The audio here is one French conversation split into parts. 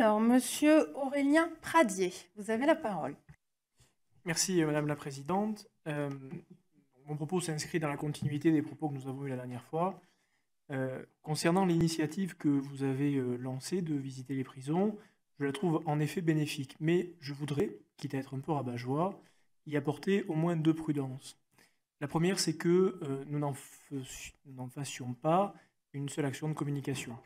Alors, Monsieur Aurélien Pradier, vous avez la parole. Merci, euh, Madame la Présidente. Euh, mon propos s'inscrit dans la continuité des propos que nous avons eus la dernière fois. Euh, concernant l'initiative que vous avez lancée de visiter les prisons, je la trouve en effet bénéfique, mais je voudrais, quitte à être un peu rabat-joie, y apporter au moins deux prudences. La première, c'est que nous n'en fassions pas une seule action de communication.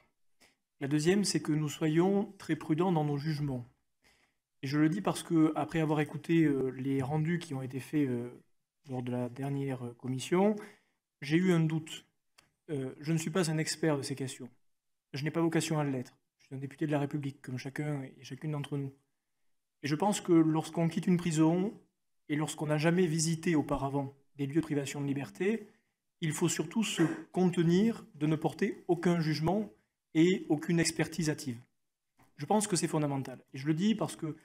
La deuxième, c'est que nous soyons très prudents dans nos jugements. Et je le dis parce que, après avoir écouté euh, les rendus qui ont été faits euh, lors de la dernière euh, commission, j'ai eu un doute. je ne suis pas un expert de ces questions. Je n'ai pas vocation à l'être. Je suis un député de la République, comme chacun et chacune d'entre nous. Et je pense que lorsqu'on quitte une prison et lorsqu'on n'a jamais visité auparavant des lieux de privation de liberté, il faut surtout se contenir de ne porter aucun jugement et aucune expertise active. Je pense que c'est fondamental. Et je le dis parce que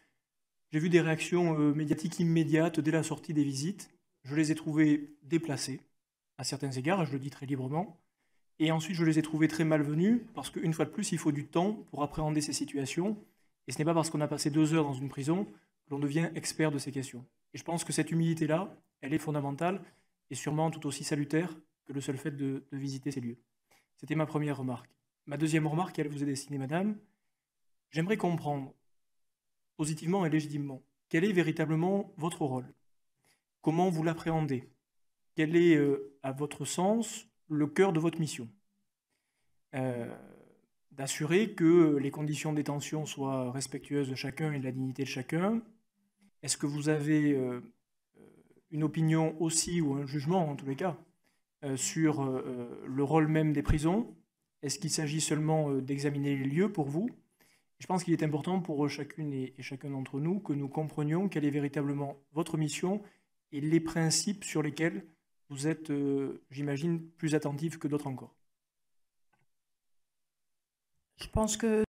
j'ai vu des réactions euh, médiatiques immédiates dès la sortie des visites. Je les ai trouvées déplacées, à certains égards, je le dis très librement. Et ensuite, je les ai trouvées très malvenues, parce qu'une fois de plus, il faut du temps pour appréhender ces situations. Et ce n'est pas parce qu'on a passé deux heures dans une prison que l'on devient expert de ces questions. Et je pense que cette humilité-là, elle est fondamentale et sûrement tout aussi salutaire que le seul fait de visiter ces lieux. C'était ma première remarque. Ma deuxième remarque, elle vous est destinée, madame. J'aimerais comprendre, positivement et légitimement, quel est véritablement votre rôle Comment vous l'appréhendez Quel est, euh, à votre sens, le cœur de votre mission euh, D'assurer que les conditions de détention soient respectueuses de chacun et de la dignité de chacun. Est-ce que vous avez euh, une opinion aussi, ou un jugement en tous les cas, sur le rôle même des prisons est-ce qu'il s'agit seulement euh, d'examiner les lieux pour vous Je pense qu'il est important pour euh, chacune et chacun d'entre nous que nous comprenions quelle est véritablement votre mission et les principes sur lesquels vous êtes, euh, j'imagine, plus attentif que d'autres encore. Je pense que